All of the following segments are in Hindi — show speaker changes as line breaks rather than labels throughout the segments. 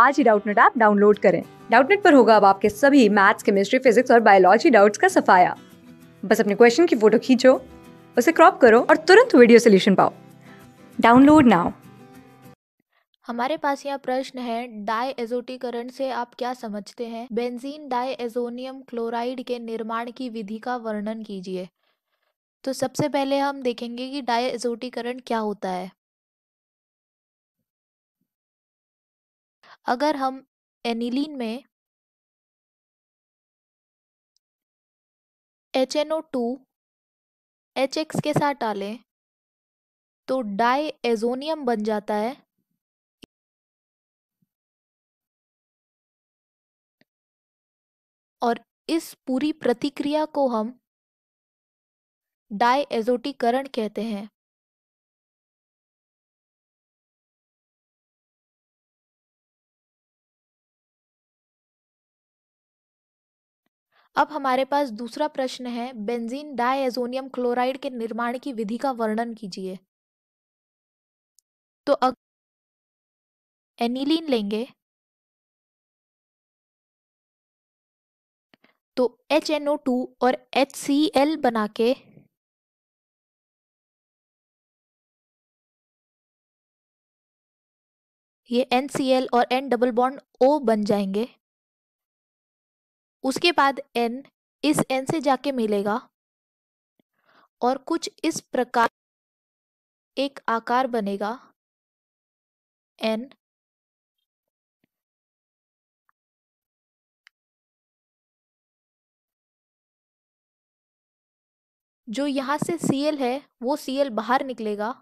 आज ही डाउटनेट ऐप डाउनलोड करें डाउटनेट पर होगा अब आपके सभी मैथ्स केमिस्ट्री फिजिक्स और बायोलॉजी डाउट्स का सफाया बस अपने क्वेश्चन की फोटो खींचो उसे क्रॉप करो और तुरंत वीडियो सोल्यूशन पाओ डाउनलोड नाउ
हमारे पास यह प्रश्न है डाई एजोटीकरण से आप क्या समझते हैं बेंजीन डाई एजोनियम क्लोराइड के निर्माण की विधि का वर्णन कीजिए तो सबसे पहले हम देखेंगे कि डाई एजोटीकरण क्या होता है
अगर हम एनिलीन में H N O two H X के साथ डालें तो डाई एजोनियम बन जाता है और इस पूरी प्रतिक्रिया को हम डाई एजोटीकरण कहते हैं
अब हमारे पास दूसरा प्रश्न है बेंजीन डाई क्लोराइड के निर्माण की विधि का वर्णन कीजिए तो अब एनिलीन लेंगे
तो HNO2 और HCl बना के ये NCl और N
डबल बॉन्ड O बन जाएंगे उसके बाद एन इस एन से जाके मिलेगा और कुछ इस प्रकार
एक आकार बनेगा एन जो यहां से सीएल है वो सीएल बाहर निकलेगा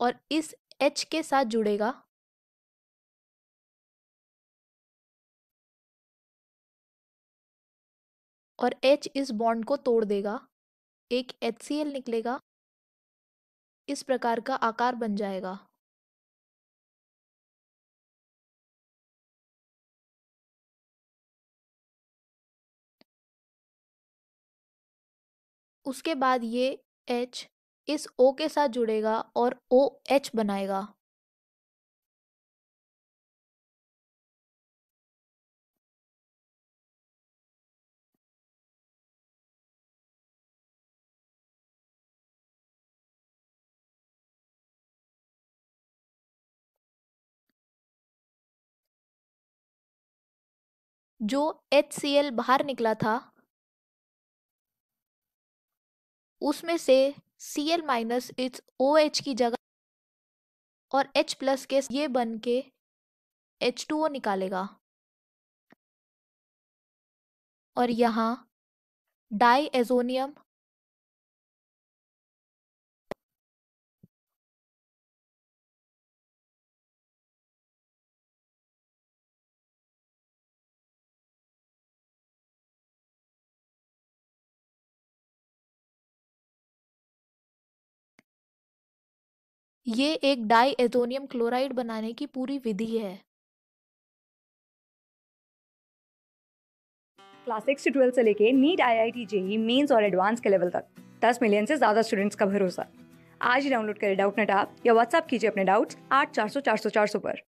और इस एच के साथ जुड़ेगा और एच इस बॉन्ड को तोड़ देगा एक एल निकलेगा इस प्रकार का आकार बन जाएगा उसके बाद ये H इस O के साथ जुड़ेगा और ओ OH बनाएगा
जो एच बाहर निकला था उसमें से C L minus its O H की जगह और एच प्लस के ये बन के एच टू ओ
निकालेगा और यहाँ डाई एजोनियम
ये एक डाई एथोनियम क्लोराइड बनाने की पूरी विधि है
क्लास सिक्स से ट्वेल्थ से लेके NEET I I T JEE mains और एडवांस के लेवल तक दस मिलियन से ज़्यादा स्टूडेंट्स का भरोसा आज ही डाउनलोड करें डाउट नेट आप या व्हाट्सअप कीजिए अपने डाउट्स आठ चार सौ चार सौ चार सौ पर